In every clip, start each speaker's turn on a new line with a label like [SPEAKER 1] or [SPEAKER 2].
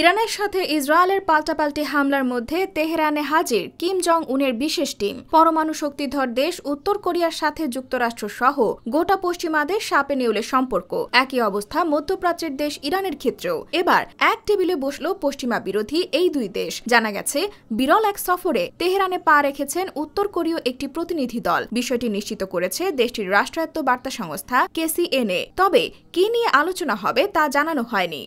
[SPEAKER 1] ইরানের সাথে ইসরায়েলের পাল্টাপাল্টি হামলার মধ্যে তেহরানে হাজির কিম জং উনের বিশেষ টিম পরমাণু শক্তিধর দেশ উত্তর কোরিয়ার সাথে যুক্তরাষ্ট্র সহ গোটা পশ্চিমাদের সাপে নেউলে সম্পর্ক একই অবস্থা মধ্যপ্রাচ্যের দেশ ইরানের ক্ষেত্রেও এবার এক টেবিলে বসল পশ্চিমা বিরোধী এই দুই দেশ জানা গেছে বিরল এক সফরে তেহরানে পা রেখেছেন উত্তর কোরীয় একটি প্রতিনিধি দল বিষয়টি নিশ্চিত করেছে দেশটির রাষ্ট্রায়ত্ত বার্তা সংস্থা কেসিএনএ তবে কি নিয়ে আলোচনা হবে তা জানানো হয়নি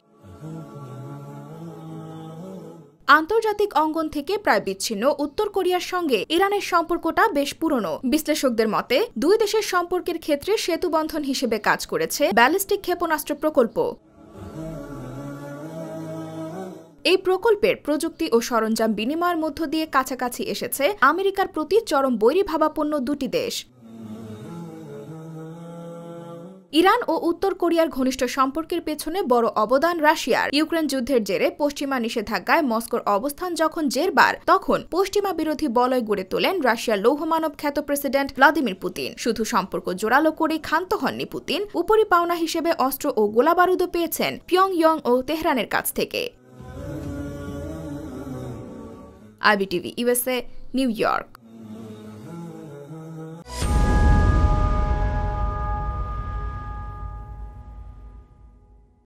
[SPEAKER 1] আন্তর্জাতিক অঙ্গন থেকে প্রায় বিচ্ছিন্ন উত্তর কোরিয়ার সঙ্গে ইরানের সম্পর্কটা বেশ পুরনো বিশ্লেষকদের মতে দুই দেশের সম্পর্কের ক্ষেত্রে সেতুবন্ধন হিসেবে কাজ করেছে ব্যালিস্টিক ক্ষেপণাস্ত্র প্রকল্প এই প্রকল্পের প্রযুক্তি ও সরঞ্জাম বিনিময়ের মধ্য দিয়ে কাছাকাছি এসেছে আমেরিকার প্রতি চরম বৈরী ভাবাপন্ন দুটি দেশ ইরান ও উত্তর কোরিয়ার ঘনিষ্ঠ সম্পর্কের পেছনে বড় অবদান রাশিয়ার ইউক্রেন যুদ্ধের জেরে পশ্চিমা নিষেধাজ্ঞায় মস্কোর অবস্থান যখন জেরবার তখন পশ্চিমা বিরোধী বলয় গড়ে তোলেন রাশিয়ার লৌহমানব খ্যাত প্রেসিডেন্ট ভ্লাদিমির পুতিন শুধু সম্পর্ক জোরালো করে ক্ষান্ত হননি পুতিন উপরি পাওনা হিসেবে অস্ত্র ও গোলাবারুদও পেয়েছেন ইয়ং ও তেহরানের কাছ থেকে আইবিটিভি ইউএসএ নিউ ইয়র্ক